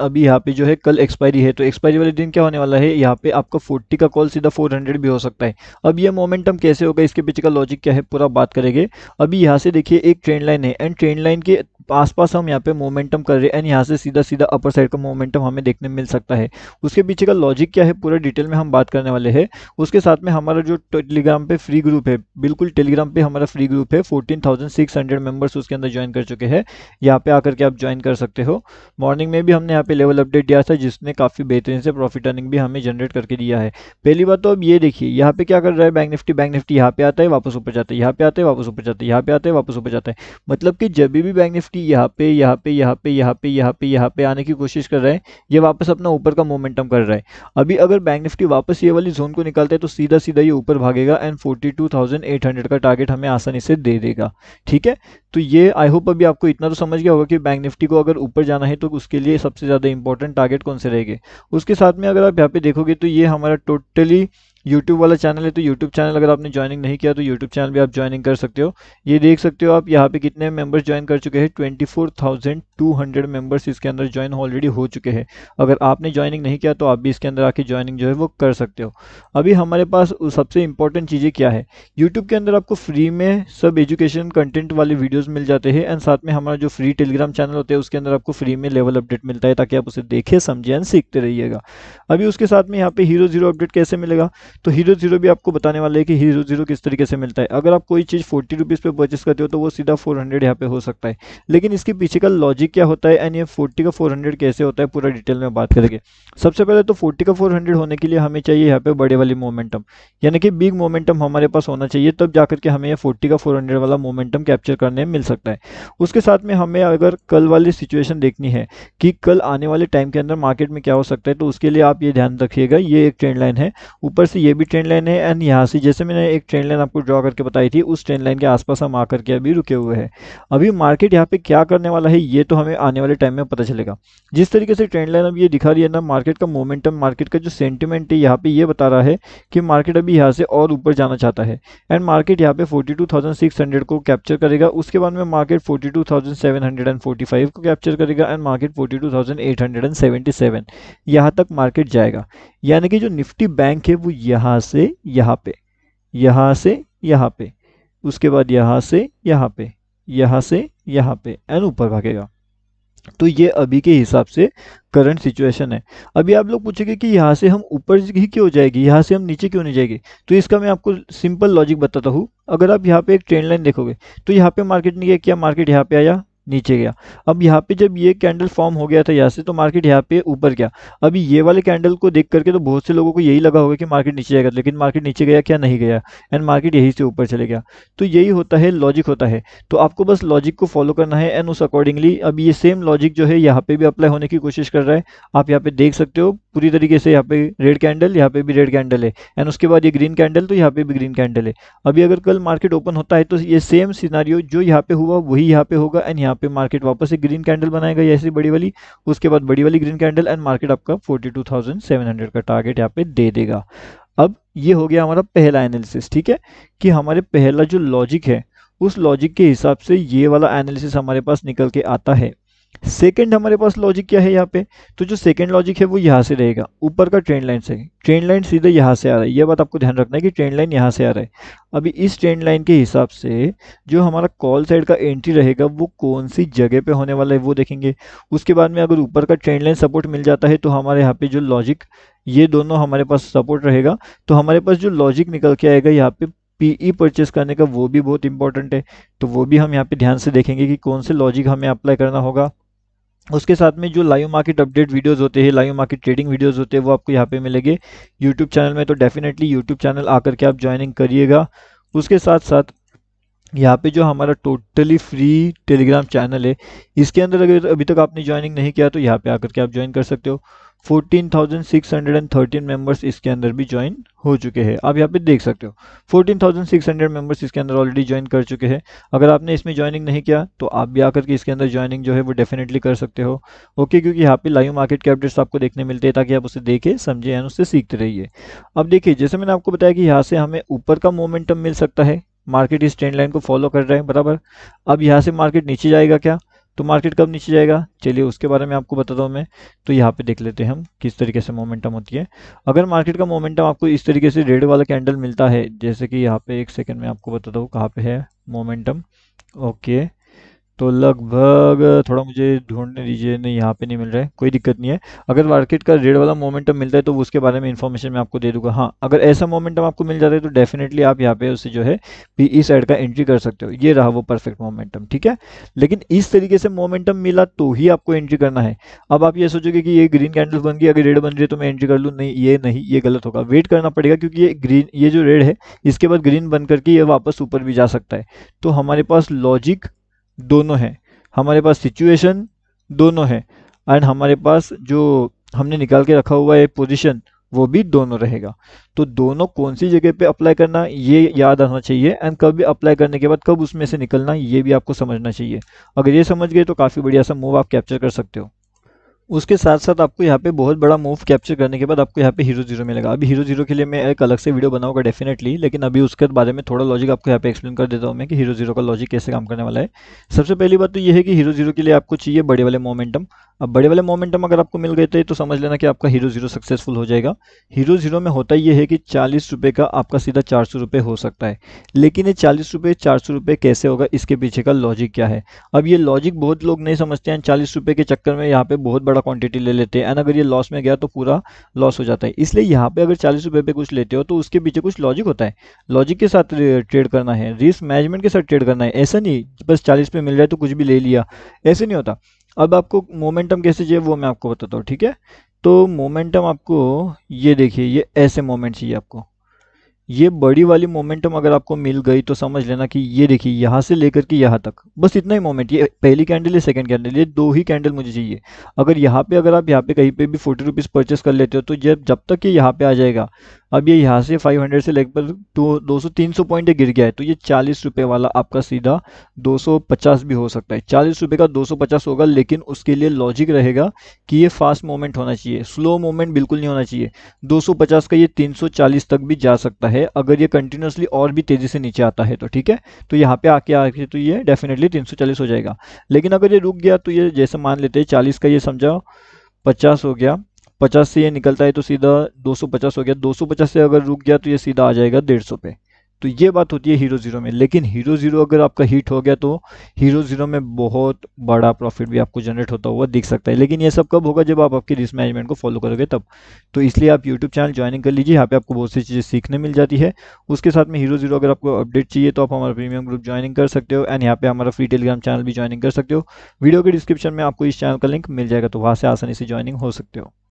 अभी यहाँ पे जो है कल एक्सपायरी है तो एक्सपायरी वाले दिन क्या होने वाला है यहाँ पे आपका 40 का कॉल सीधा 400 भी हो सकता है अब ये मोमेंटम कैसे होगा इसके पीछे का लॉजिक क्या है पूरा बात करेंगे अभी यहाँ से देखिए एक ट्रेंड लाइन है एंड ट्रेंड लाइन के आसपास हम यहाँ पे मोमेंटम कर रहे हैं एंड यहाँ से सीधा सीधा अपर साइड का मोमेंटम हमें देखने मिल सकता है उसके पीछे का लॉजिक क्या है पूरा डिटेल में हम बात करने वाले हैं उसके साथ में हमारा जो टेलीग्राम पे फ्री ग्रुप है बिल्कुल टेलीग्राम पे हमारा फ्री ग्रुप है 14,600 मेंबर्स उसके अंदर ज्वाइन कर चुके हैं यहाँ पे आकर के आप ज्वाइन कर सकते हो मॉर्निंग में भी हमने यहाँ यहाँ पे लेवल अपडेट दिया था जिसने काफ़ी बेहतरीन से प्रॉफिट अर्निंग भी हमें जनरेट करके दिया है पहली बात तो अब ये देखिए यहाँ पे क्या कर रहा है बैंक निफ्टी बैंक निफ्टी यहाँ पे आता है वापस ऊपर जाता है यहाँ पे आते हैं वापस ऊपर जाते हैं यहाँ पे आते हैं वापस ऊपर जाता है मतलब कि जब भी बैंक निफ्टी यहाँ पे यहाँ पे यहाँ पे यहाँ पे यहाँ पे यहाँ पे आने की कोशिश कर रहा है ये वापस अपना ऊपर का मोमेंटम कर रहा है अभी अगर बैंक निफ्टी वापस ये वाली जोन को निकालता है तो सीधा सीधा ये ऊपर भागेगा एंड फोर्टी का टारगेट हमें आसानी से दे देगा ठीक है तो ये आई होप अभी आपको इतना तो समझ गया होगा कि बैंक निफ्टी को अगर ऊपर जाना है तो उसके लिए सबसे ज़्यादा इंपॉर्टेंट टारगेट कौन से रहेंगे उसके साथ में अगर आप यहाँ पे देखोगे तो ये हमारा टोटली यूट्यूब वाला चैनल है तो यूट्यूब चैनल अगर आपने ज्वाइनिंग नहीं किया तो यूट्यूब चैनल भी आप ज्वाइनिंग कर सकते हो ये देख सकते हो आप यहाँ पे कितने मेंबर्स ज्वाइन कर चुके हैं twenty four thousand two hundred members इसके अंदर ज्वाइन ऑलरेडी हो चुके हैं अगर आपने ज्वाइनिंग नहीं किया तो आप भी इसके अंदर आके ज्वाइनिंग जो है वो कर सकते हो अभी हमारे पास सबसे इंपॉर्टेंट चीज़ें क्या है यूट्यूब के अंदर आपको फ्री में सब एजुकेशन कंटेंट वाले वीडियोज़ मिल जाते हैं एंड साथ में हमारा जो फ्री टेलीग्राम चैनल होते हैं उसके अंदर आपको फ्री में लेवल अपडेट मिलता है ताकि आप उसे देखें समझें एंड सीखते रहिएगा अभी उसके साथ में यहाँ पे हीरो जीरो अपडेट कैसे मिलेगा तो हीरो जीरो भी आपको बताने वाला है कि हीरो जीरो किस तरीके से मिलता है अगर आप कोई चीज़ फोर्टी रुपीज़ पर परचेस करते हो तो वो सीधा फोर हंड्रेड यहाँ पे हो सकता है लेकिन इसके पीछे का लॉजिक क्या होता है एंड ये फोर्टी का फोर हंड्रेड कैसे होता है पूरा डिटेल में बात करेंगे सबसे पहले तो फोर्टी का फोर हंड्रेड होने के लिए हमें चाहिए यहाँ पे बड़े वाली मोमेंटम यानी कि बिग मोमेंटम हमारे पास होना चाहिए तब जाकर के हमें यह फोर्टी का फोर हंड्रेड वाला मोमेंटम कैप्चर करने में मिल सकता है उसके साथ में हमें अगर कल वाली सिचुएशन देखनी है कि कल आने वाले टाइम के अंदर मार्केट में क्या हो सकता है तो उसके लिए आप ये ध्यान रखिएगा ये एक ट्रेंड लाइन है ऊपर से ये भी ट्रेन लाइन है एंड यहाँ से जैसे मैंने एक ट्रेन लाइन आपको ड्रॉ करके बताई थी उस ट्रेन लाइन के आसपास हम आकर के अभी रुके हुए हैं अभी मार्केट यहाँ पे क्या करने वाला है ये तो हमें आने वाले टाइम में पता चलेगा जिस तरीके से ट्रेंड लाइन अब ये दिखा रही है ना मार्केट का मोमेंटम मार्केट का जो सेंटिमेंट है यहाँ पर ये बता रहा है कि मार्केट अभी यहाँ से और ऊपर जाना चाहता है एंड मार्केट यहाँ पर फोर्टी को कैप्चर करेगा उसके बाद में मार्केट फोर्टी को कैप्चर करेगा एंड मार्केट फोर्टी यहाँ तक मार्केट जाएगा यानी कि जो निफ्टी बैंक है वो यहाँ से यहाँ पे यहाँ से यहाँ पे उसके बाद यहाँ से यहाँ पे यहाँ से यहाँ पे एंड ऊपर भागेगा तो ये अभी के हिसाब से करंट सिचुएशन है अभी आप लोग पूछेंगे कि यहाँ से हम ऊपर ही क्यों जाएगी यहाँ से हम नीचे क्यों नहीं जाएगी तो इसका मैं आपको सिंपल लॉजिक बताता हूँ अगर आप यहाँ पे एक ट्रेंड लाइन देखोगे तो यहाँ पे मार्केट नहीं गया क्या मार्केट यहाँ पे आया नीचे गया अब यहाँ पे जब ये कैंडल फॉर्म हो गया था यहाँ से तो मार्केट यहाँ पे ऊपर गया अभी ये वाले कैंडल को देख करके तो बहुत से लोगों को यही लगा होगा कि मार्केट नीचे जाएगा लेकिन मार्केट नीचे गया क्या नहीं गया एंड मार्केट यहीं से ऊपर चले गया तो यही होता है लॉजिक होता है तो आपको बस लॉजिक को फॉलो करना है एंड उस अकॉर्डिंगली अब ये सेम लॉजिक जो है यहाँ पे भी अप्लाई होने की कोशिश कर रहा है आप यहाँ पे देख सकते हो पूरी तरीके से यहाँ पे रेड कैंडल यहाँ पे भी रेड कैंडल है एंड उसके बाद ये ग्रीन कैंडल तो यहाँ पे भी ग्रीन कैंडल है अभी अगर कल मार्केट ओपन होता है तो ये सेम सिनारियो जो यहाँ पे हुआ वही यहाँ पे होगा एंड यहाँ पे मार्केट वापस एक ग्रीन कैंडल बनाएगा ऐसी बड़ी वाली उसके बाद बड़ी वाली ग्रीन कैंडल एंड मार्केट आपका forty two thousand seven hundred का टारगेट यहाँ पे दे देगा अब ये हो गया हमारा पहला एनालिसिस ठीक है कि हमारे पहला जो लॉजिक है उस लॉजिक के हिसाब से ये वाला एनालिसिस हमारे पास निकल के आता है सेकेंड हमारे पास लॉजिक क्या है यहाँ पे तो जो सेकेंड लॉजिक है वो यहाँ से रहेगा ऊपर का ट्रेंड लाइन से ट्रेंड लाइन सीधे यहाँ से आ रहा है ये बात आपको ध्यान रखना है कि ट्रेंड लाइन यहाँ से आ रहा है अभी इस ट्रेंड लाइन के हिसाब से जो हमारा कॉल साइड का एंट्री रहेगा वो कौन सी जगह पे होने वाला है वो देखेंगे उसके बाद में अगर ऊपर का ट्रेंड लाइन सपोर्ट मिल जाता है तो हमारे यहाँ पे जो लॉजिक ये दोनों हमारे पास सपोर्ट रहेगा तो हमारे पास जो लॉजिक निकल के आएगा यहाँ पे पीई परचेस e करने का वो भी बहुत इंपॉर्टेंट है तो वो भी हम यहाँ पे ध्यान से देखेंगे कि कौन से लॉजिक हमें अप्लाई करना होगा उसके साथ में जो लाइव मार्केट अपडेट वीडियोस होते हैं लाइव मार्केट ट्रेडिंग वीडियोस होते हैं वो आपको यहाँ पे मिलेंगे यूट्यूब चैनल में तो डेफिनेटली यूट्यूब चैनल आकर के आप ज्वाइनिंग करिएगा उसके साथ साथ यहाँ पे जो हमारा टोटली फ्री टेलीग्राम चैनल है इसके अंदर अगर अभी तक आपने ज्वाइनिंग नहीं किया तो यहाँ पर आकर के आप ज्वाइन कर सकते हो 14,613 मेंबर्स इसके अंदर भी ज्वाइन हो चुके हैं आप यहाँ पे देख सकते हो 14,600 मेंबर्स इसके अंदर ऑलरेडी ज्वाइन कर चुके हैं अगर आपने इसमें ज्वाइनिंग नहीं किया तो आप भी आकर के इसके अंदर ज्वाइनिंग जो है वो डेफिनेटली कर सकते हो ओके क्योंकि यहाँ पे लाइव मार्केट के अपडेट्स आपको देखने मिलते हैं ताकि आप उसे देखें समझें एंड उससे सीखते रहिए अब देखिए जैसे मैंने आपको बताया कि यहाँ से हमें ऊपर का मोमेंटम मिल सकता है मार्केट इस ट्रेंड लाइन को फॉलो कर रहे हैं बराबर अब यहाँ से मार्केट नीचे जाएगा क्या तो मार्केट कब नीचे जाएगा चलिए उसके बारे में आपको बताता हूँ मैं तो यहाँ पे देख लेते हैं हम किस तरीके से मोमेंटम होती है अगर मार्केट का मोमेंटम आपको इस तरीके से रेड वाला कैंडल मिलता है जैसे कि यहाँ पे एक सेकेंड में आपको बताता हूँ कहाँ पे है मोमेंटम ओके तो लगभग थोड़ा मुझे ढूंढने दीजिए नहीं यहाँ पे नहीं मिल रहा है कोई दिक्कत नहीं है अगर मार्केट का रेड वाला मोमेंटम मिलता है तो उसके बारे में इन्फॉर्मेशन मैं आपको दे दूंगा हाँ अगर ऐसा मोमेंटम आपको मिल जाता है तो डेफिनेटली आप यहाँ पे उसे जो है पी ई साइड का एंट्री कर सकते हो ये रहा वो परफेक्ट मोमेंटम ठीक है लेकिन इस तरीके से मोमेंटम मिला तो ही आपको एंट्री करना है अब आप ये सोचोगे कि ये ग्रीन कैंडल बन गई अगर रेड बन रही है तो मैं एंट्री कर लूँ नहीं ये नहीं ये गलत होगा वेट करना पड़ेगा क्योंकि ये ग्रीन ये जो रेड है इसके बाद ग्रीन बन करके ये वापस ऊपर भी जा सकता है तो हमारे पास लॉजिक दोनों है हमारे पास सिचुएशन दोनों है एंड हमारे पास जो हमने निकाल के रखा हुआ है पोजीशन वो भी दोनों रहेगा तो दोनों कौन सी जगह पे अप्लाई करना ये याद आना चाहिए एंड कब अप्लाई करने के बाद कब उसमें से निकलना ये भी आपको समझना चाहिए अगर ये समझ गए तो काफ़ी बढ़िया सा मूव आप कैप्चर कर सकते हो उसके साथ साथ आपको यहाँ पे बहुत बड़ा मूव कैप्चर करने के बाद आपको यहाँ पे हीरो जीरो मिलेगा अभी हीरो जीरो के लिए मैं एक अलग से वीडियो बनाऊंगा डेफिनेटली लेकिन अभी उसके बारे में थोड़ा लॉजिक आपको यहाँ पे एक्सप्लेन कर देता हूँ मैं कि हीरो जीरो का लॉजिक कैसे काम करने वाला है सबसे पहली बात तो ये है कि हीरो जीरो के लिए आपको चाहिए बड़े वाले मोमेंटम अब बड़े वाले मोमेंटम अगर आपको मिल गए थे तो समझ लेना कि आपका हीरो जीरो सक्सेसफुल हो जाएगा हीरो जीरो में होता यह है कि चालीस रुपये का आपका सीधा चार सौ रुपये हो सकता है लेकिन ये चालीस रुपये चार सौ रुपये कैसे होगा इसके पीछे का लॉजिक क्या है अब ये लॉजिक बहुत लोग नहीं समझते हैं चालीस रुपये के चक्कर में यहाँ पे बहुत बड़ा थोड़ा क्वांटिटी ले लेते हैं एंड अगर ये लॉस में गया तो पूरा लॉस हो जाता है इसलिए यहाँ पे अगर चालीस रुपये पे कुछ लेते हो तो उसके पीछे कुछ लॉजिक होता है लॉजिक के साथ ट्रेड करना है रिस्क मैनेजमेंट के साथ ट्रेड करना है ऐसा नहीं बस चालीस पे मिल रहा है तो कुछ भी ले लिया ऐसे नहीं होता अब आपको मोमेंटम कैसे चाहिए वो मैं आपको बताता हूँ ठीक है तो मोमेंटम आपको ये देखिए ये ऐसे मोमेंट चाहिए आपको ये बड़ी वाली मोमेंटम अगर आपको मिल गई तो समझ लेना कि ये देखिए यहाँ से लेकर के यहाँ तक बस इतना ही मोमेंट ये पहली कैंडल या सेकंड कैंडल ये दो ही कैंडल मुझे चाहिए अगर यहाँ पे अगर आप यहाँ पे कहीं पे भी फोर्टी रुपीज़ परचेस कर लेते हो तो जब जब तक ये यहाँ पे आ जाएगा अब ये यहाँ से 500 से लगभग दो दो सौ तीन सौ पॉइंट गिर गया है तो ये चालीस रुपये वाला आपका सीधा 250 भी हो सकता है चालीस रुपये का 250 होगा लेकिन उसके लिए लॉजिक रहेगा कि ये फास्ट मूवमेंट होना चाहिए स्लो मूवमेंट बिल्कुल नहीं होना चाहिए 250 का ये 340 तक भी जा सकता है अगर ये कंटिन्यूसली और भी तेज़ी से नीचे आता है तो ठीक है तो यहाँ पर आके आके तो ये डेफिनेटली तीन हो जाएगा लेकिन अगर ये रुक गया तो ये जैसे मान लेते हैं चालीस का ये समझाओ पचास हो गया पचास से ये निकलता है तो सीधा 250 हो गया 250 से अगर रुक गया तो ये सीधा आ जाएगा डेढ़ सौ पे तो ये बात होती है हीरो ज़ीरो में लेकिन हीरो ज़ीरो अगर आपका हीट हो गया तो हीरो ज़ीरो में बहुत बड़ा प्रॉफिट भी आपको जनरेट होता हुआ दिख सकता है लेकिन ये सब कब होगा जब आप आपकी रिस्क मैनेजमेंट को फॉलो करोगे तब तो इसलिए आप यूट्यूब चैनल ज्वाइनिंग कर लीजिए यहाँ पे आपको बहुत सी चीज़ें सीखने मिल जाती है उसके साथ में हीरो ज़ीरो अगर आपको अपडेट चाहिए तो आप हमारा प्रीमियम ग्रुप ज्वाइनिंग कर सकते हो एंड यहाँ पे हमारा फ्री टेलीग्राम चैनल भी ज्वाइनिंग कर सकते हो वीडियो के डिस्क्रिप्शन में आपको इस चैनल का लिंक मिल जाएगा तो वहाँ से आसानी से ज्वाइनिंग हो सकते हो